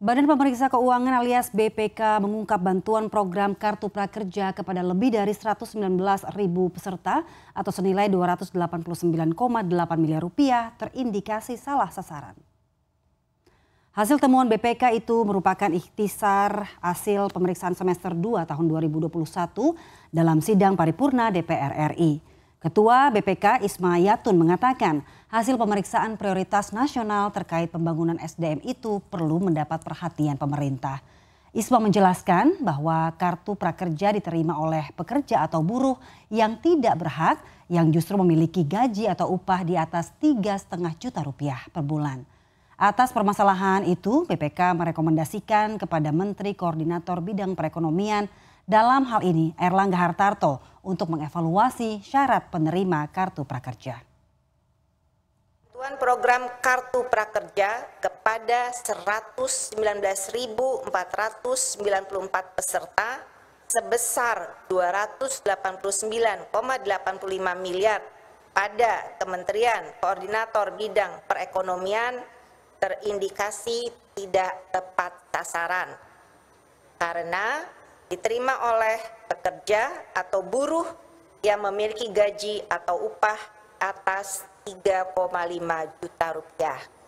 Badan Pemeriksa Keuangan alias BPK mengungkap bantuan program Kartu Prakerja kepada lebih dari 119 ribu peserta atau senilai 289,8 miliar rupiah terindikasi salah sasaran. Hasil temuan BPK itu merupakan ikhtisar hasil pemeriksaan semester 2 tahun 2021 dalam sidang paripurna DPR RI. Ketua BPK Isma Yatun mengatakan hasil pemeriksaan prioritas nasional terkait pembangunan SDM itu perlu mendapat perhatian pemerintah. Isma menjelaskan bahwa kartu prakerja diterima oleh pekerja atau buruh yang tidak berhak yang justru memiliki gaji atau upah di atas 3,5 juta rupiah per bulan. Atas permasalahan itu, PPK merekomendasikan kepada Menteri Koordinator Bidang Perekonomian dalam hal ini Erlangga Hartarto untuk mengevaluasi syarat penerima kartu prakerja program Kartu Prakerja kepada 119.494 peserta sebesar 289,85 miliar pada Kementerian Koordinator Bidang Perekonomian terindikasi tidak tepat sasaran karena diterima oleh pekerja atau buruh yang memiliki gaji atau upah atas 3,5 juta rupiah.